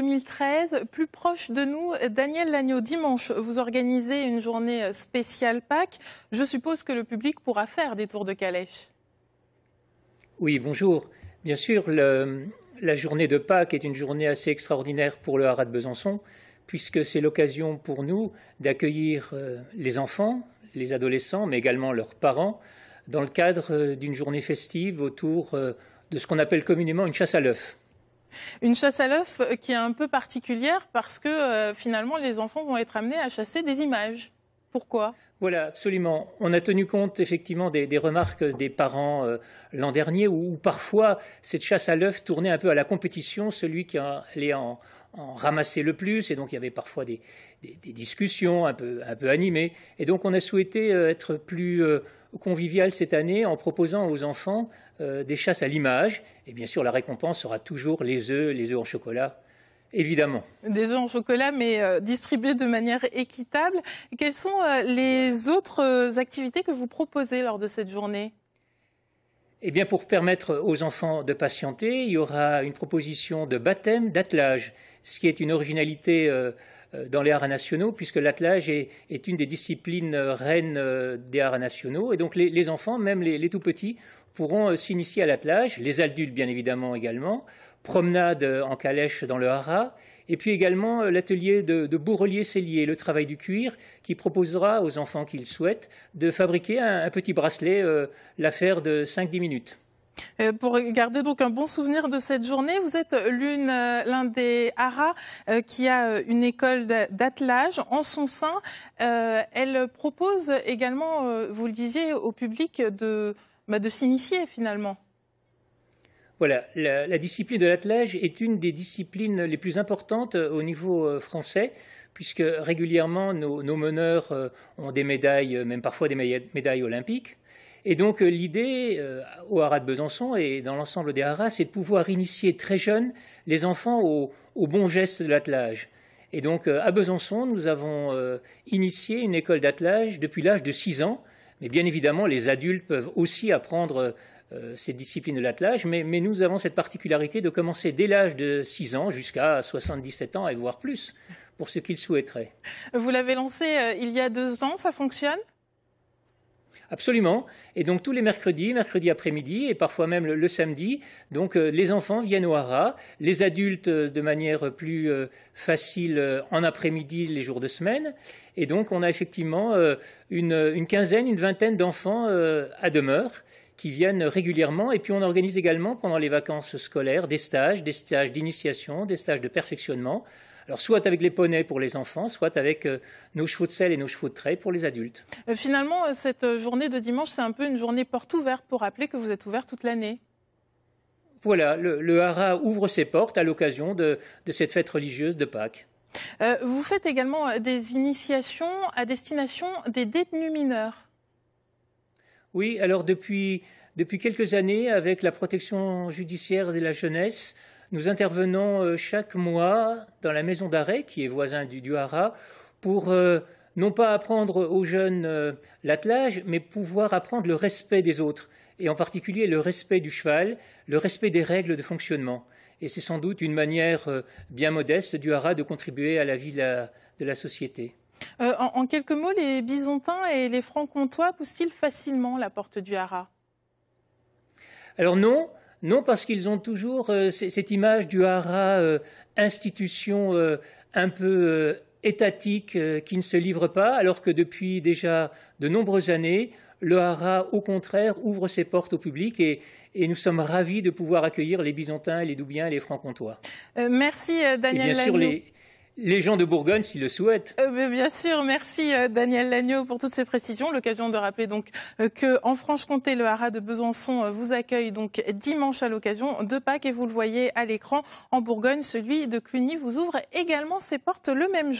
2013. Plus proche de nous, Daniel Lagneau, dimanche, vous organisez une journée spéciale Pâques. Je suppose que le public pourra faire des tours de calèche. Oui, bonjour. Bien sûr, la journée de Pâques est une journée assez extraordinaire pour le Haras de Besançon, puisque c'est l'occasion pour nous d'accueillir euh, les enfants, les adolescents, mais également leurs parents, dans le cadre euh, d'une journée festive autour euh, de ce qu'on appelle communément une chasse à l'œuf. Une chasse à l'œuf euh, qui est un peu particulière parce que euh, finalement les enfants vont être amenés à chasser des images. Pourquoi Voilà, absolument. On a tenu compte effectivement des, remarques des parents euh, l'an dernier où, parfois cette chasse à l'œuf tournait un peu à la compétition, celui qui allait en, ramasser le plus, et donc il y avait parfois des, discussions un peu, un peu, animées. Et donc on a souhaité être plus convivial cette année en proposant aux enfants euh, des chasses à l'image. Et bien sûr, la récompense sera toujours les œufs, les œufs en chocolat. Évidemment. Des œufs en chocolat, mais euh, distribués de manière équitable. Quelles sont euh, les autres activités que vous proposez lors de cette journée eh bien, pour permettre aux enfants de patienter, il y aura une proposition de baptême d'attelage ce qui est une originalité euh, euh, dans les haras nationaux, puisque l'attelage est, une des disciplines euh, reines des haras nationaux. Et donc les, enfants, même les, tout-petits, pourront s'initier à l'attelage, les adultes bien évidemment également, promenade en calèche dans le haras, et puis également l'atelier de, bourrelier-cellier, le travail du cuir, qui proposera aux enfants qu'ils souhaitent de fabriquer un, petit bracelet, l'affaire de 5-10 minutes. Euh, pour garder donc un bon souvenir de cette journée. Vous êtes euh, l'un des haras euh, qui a une école d'attelage en son sein. Elle propose également, vous le disiez, au public de, bah, s'initier finalement. Voilà, la, discipline de l'attelage est une des disciplines les plus importantes au niveau français puisque régulièrement nos meneurs ont des médailles, même parfois des médailles olympiques. Et donc euh, l'idée euh, au haras de Besançon et dans l'ensemble des haras, c'est de pouvoir initier très jeunes les enfants aux au bons gestes de l'attelage. Et donc euh, à Besançon, nous avons initié une école d'attelage depuis l'âge de 6 ans. Mais bien évidemment, les adultes peuvent aussi apprendre ces disciplines de l'attelage, mais, nous avons cette particularité de commencer dès l'âge de 6 ans jusqu'à 77 ans et voire plus, pour ce qu'ils souhaiteraient. Vous l'avez lancé il y a deux ans, ça fonctionne Absolument. Et donc tous les mercredis, mercredi après-midi et parfois même le, samedi, donc euh, les enfants viennent au haras, les adultes euh, de manière plus euh, facile en après-midi les jours de semaine. Et donc on a effectivement une, quinzaine, une vingtaine d'enfants à demeure qui viennent régulièrement. Et puis on organise également pendant les vacances scolaires des stages, des stages d'initiation, des stages de perfectionnement alors soit avec les poneys pour les enfants, soit avec euh, nos chevaux de sel et nos chevaux de trait pour les adultes. Euh, finalement, euh, cette journée de dimanche, c'est un peu une journée porte ouverte pour rappeler que vous êtes ouvert toute l'année. Voilà, le, hara ouvre ses portes à l'occasion de, cette fête religieuse de Pâques. vous faites également des initiations à destination des détenus mineurs. Oui, alors depuis, depuis quelques années, avec la protection judiciaire de la jeunesse, nous intervenons euh, chaque mois dans la maison d'arrêt qui est voisin du Duhara pour euh, non pas apprendre aux jeunes euh, l'attelage, mais pouvoir apprendre le respect des autres, et en particulier le respect du cheval, le respect des règles de fonctionnement. Et c'est sans doute une manière bien modeste du Hara de contribuer à la vie de la société. en, quelques mots, les Bisontins et les Francs-Comtois poussent-ils facilement la porte du Hara Alors non, non, parce qu'ils ont toujours euh, cette image du hara, euh, institution euh, un peu étatique qui ne se livre pas, alors que depuis déjà de nombreuses années, le hara, au contraire, ouvre ses portes au public et, nous sommes ravis de pouvoir accueillir les Byzantins, les Doubiens et les Francs-Comtois. merci, Daniel les gens de Bourgogne s'ils le souhaitent. Euh, bien sûr, merci euh, Daniel Lagneau pour toutes ces précisions. L'occasion de rappeler donc euh, que en Franche-Comté, le haras de Besançon vous accueille donc dimanche à l'occasion de Pâques et vous le voyez à l'écran. En Bourgogne, celui de Cluny vous ouvre également ses portes le même jour.